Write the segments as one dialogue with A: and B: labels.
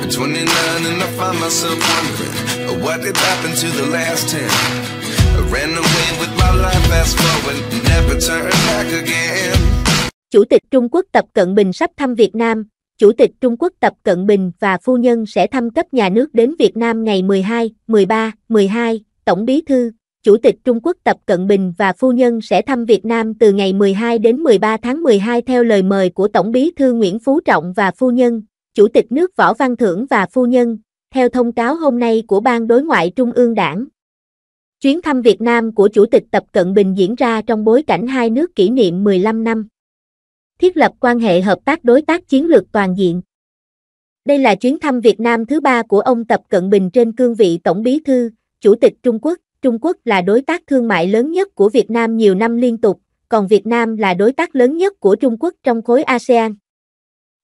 A: I'm 29 and I find myself wondering uh, what did happen to the last 10. I ran away with my life fast forward, never turn back again. Chủ tịch Trung Quốc Tập Cận Bình sắp thăm Việt Nam. Chủ tịch Trung Quốc Tập Cận Bình và phu nhân sẽ thăm cấp nhà nước đến Việt Nam ngày 12, 13, 12, Tổng Bí thư, Chủ tịch Trung Quốc Tập Cận Bình và phu nhân sẽ thăm Việt Nam từ ngày 12 đến 13 tháng 12 theo lời mời của Tổng Bí thư Nguyễn Phú Trọng và phu nhân. Chủ tịch nước Võ Văn Thưởng và Phu Nhân, theo thông cáo hôm nay của Ban Đối ngoại Trung ương Đảng. Chuyến thăm Việt Nam của Chủ tịch Tập Cận Bình diễn ra trong bối cảnh hai nước kỷ niệm 15 năm. Thiết lập quan hệ hợp tác đối tác chiến lược toàn diện. Đây là chuyến thăm Việt Nam thứ ba của ông Tập Cận Bình trên cương vị Tổng Bí Thư, Chủ tịch Trung Quốc. Trung Quốc là đối tác thương mại lớn nhất của Việt Nam nhiều năm liên tục, còn Việt Nam là đối tác lớn nhất của Trung Quốc trong khối ASEAN.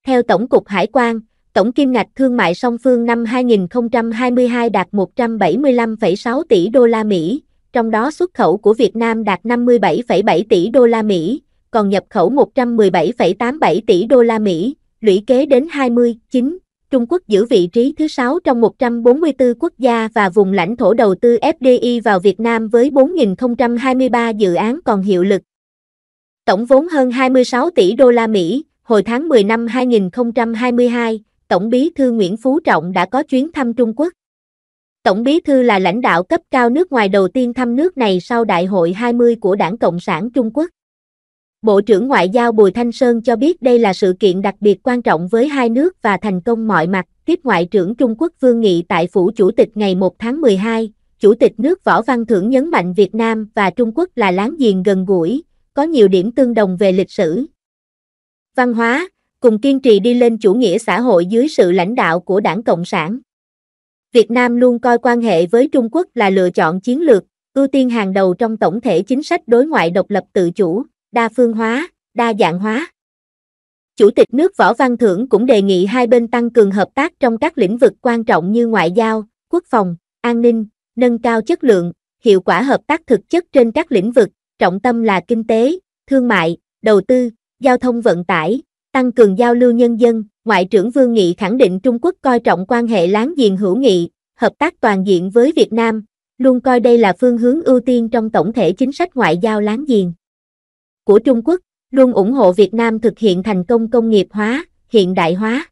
A: Theo Tổng cục Hải quan, tổng kim ngạch thương mại song phương năm 2022 đạt 175,6 tỷ đô la Mỹ, trong đó xuất khẩu của Việt Nam đạt 57,7 tỷ đô la Mỹ, còn nhập khẩu 117,87 tỷ đô la Mỹ, lũy kế đến 29. Trung Quốc giữ vị trí thứ 6 trong 144 quốc gia và vùng lãnh thổ đầu tư FDI vào Việt Nam với 4.023 dự án còn hiệu lực. Tổng vốn hơn 26 tỷ đô la Mỹ, hồi tháng 10 năm 2022, Tổng bí thư Nguyễn Phú Trọng đã có chuyến thăm Trung Quốc. Tổng bí thư là lãnh đạo cấp cao nước ngoài đầu tiên thăm nước này sau Đại hội 20 của Đảng Cộng sản Trung Quốc. Bộ trưởng Ngoại giao Bùi Thanh Sơn cho biết đây là sự kiện đặc biệt quan trọng với hai nước và thành công mọi mặt. Tiếp Ngoại trưởng Trung Quốc Vương Nghị tại Phủ Chủ tịch ngày 1 tháng 12, Chủ tịch nước Võ Văn Thưởng nhấn mạnh Việt Nam và Trung Quốc là láng giềng gần gũi, có nhiều điểm tương đồng về lịch sử, văn hóa, cùng kiên trì đi lên chủ nghĩa xã hội dưới sự lãnh đạo của đảng Cộng sản. Việt Nam luôn coi quan hệ với Trung Quốc là lựa chọn chiến lược, ưu tiên hàng đầu trong tổng thể chính sách đối ngoại độc lập tự chủ, đa phương hóa, đa dạng hóa. Chủ tịch nước Võ Văn Thưởng cũng đề nghị hai bên tăng cường hợp tác trong các lĩnh vực quan trọng như ngoại giao, quốc phòng, an ninh, nâng cao chất lượng, hiệu quả hợp tác thực chất trên các lĩnh vực, trọng tâm là kinh tế, thương mại, đầu tư, giao thông vận tải, tăng cường giao lưu nhân dân, Ngoại trưởng Vương Nghị khẳng định Trung Quốc coi trọng quan hệ láng giềng hữu nghị, hợp tác toàn diện với Việt Nam, luôn coi đây là phương hướng ưu tiên trong tổng thể chính sách ngoại giao láng giềng của Trung Quốc, luôn ủng hộ Việt Nam thực hiện thành công công nghiệp hóa, hiện đại hóa.